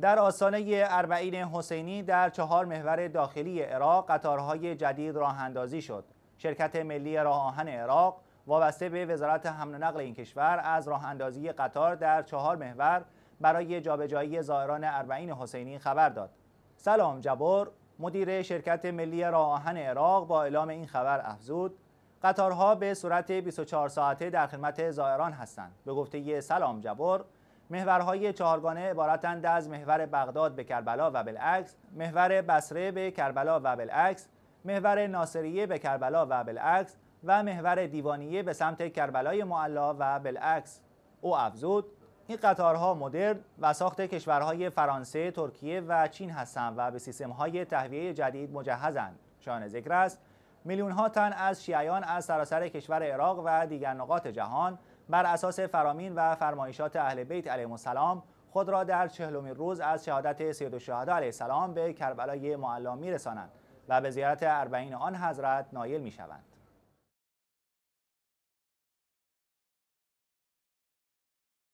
در آستانه اربعین حسینی در چهار محور داخلی عراق قطارهای جدید راه اندازی شد. شرکت ملی راه آهن عراق وابسته به وزارت حمل و نقل این کشور از راه اندازی قطار در چهار محور برای جابجایی زائران اربعین حسینی خبر داد. سلام جبر مدیر شرکت ملی راه آهن عراق با اعلام این خبر افزود قطارها به صورت 24 ساعته در خدمت زائران هستند. به گفته سلام جبر محورهای چهارگانه عبارتند از محور بغداد به کربلا و بالعکس محور بصره به کربلا و بالعکس محور ناصریه به کربلا و بالعکس و محور دیوانیه به سمت کربلای معلا و بالعکس او افزود این قطارها مدرن و ساخت کشورهای فرانسه، ترکیه و چین هستند و به سیستم‌های تهویه جدید مجهزند. شان ذکر است میلیون ها تن از شیعیان از سراسر کشور عراق و دیگر نقاط جهان بر اساس فرامین و فرمایشات اهل بیت علیهم السلام خود را در چهلمین روز از شهادت سید الشهدا علیه السلام به کربلای معلا میرسانند و به زیارت اربعین آن حضرت نایل شوند.